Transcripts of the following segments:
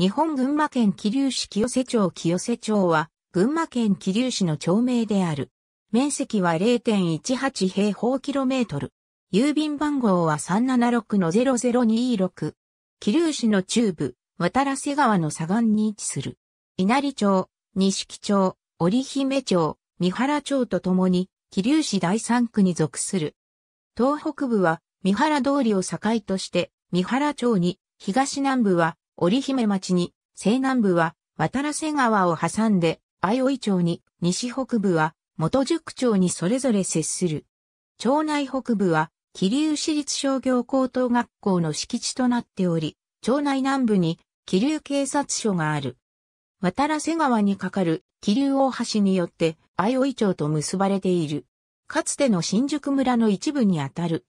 日本群馬県桐生市清瀬町清瀬町は、群馬県桐生市の町名である。面積は0.18平方キロメートル。郵便番号は376-0026。桐生市の中部、渡良瀬川の左岸に位置する。稲荷町、錦町、織姫町、三原町とともに、桐生市第3区に属する。東北部は、三原通りを境として、三原町に、東南部は、織姫町に、西南部は渡良瀬川を挟んで、相生町に、西北部は元宿町にそれぞれ接する。町内北部は、桐生市立商業高等学校の敷地となっており、町内南部に桐生警察署がある。渡良瀬川に架かる桐生大橋によって相生町と結ばれている。かつての新宿村の一部にあたる。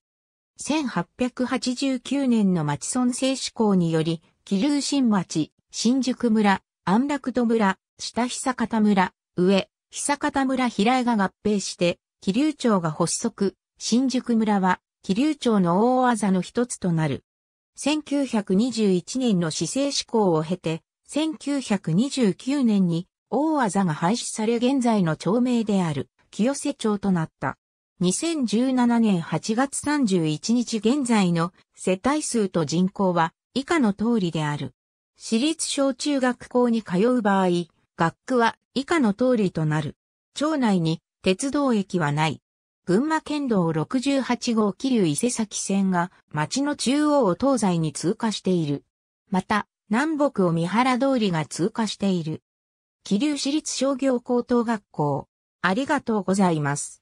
1889年の町村制施行により、桐生新町、新宿村、安楽戸村、下久方村、上、久方村平江が合併して、桐生町が発足、新宿村は、桐生町の大技の一つとなる。1921年の市政施行を経て、1929年に大技が廃止され現在の町名である清瀬町となった。2017年8月31日現在の世帯数と人口は以下の通りである。私立小中学校に通う場合、学区は以下の通りとなる。町内に鉄道駅はない。群馬県道68号桐生伊勢崎線が町の中央を東西に通過している。また、南北を三原通りが通過している。桐生市立商業高等学校。ありがとうございます。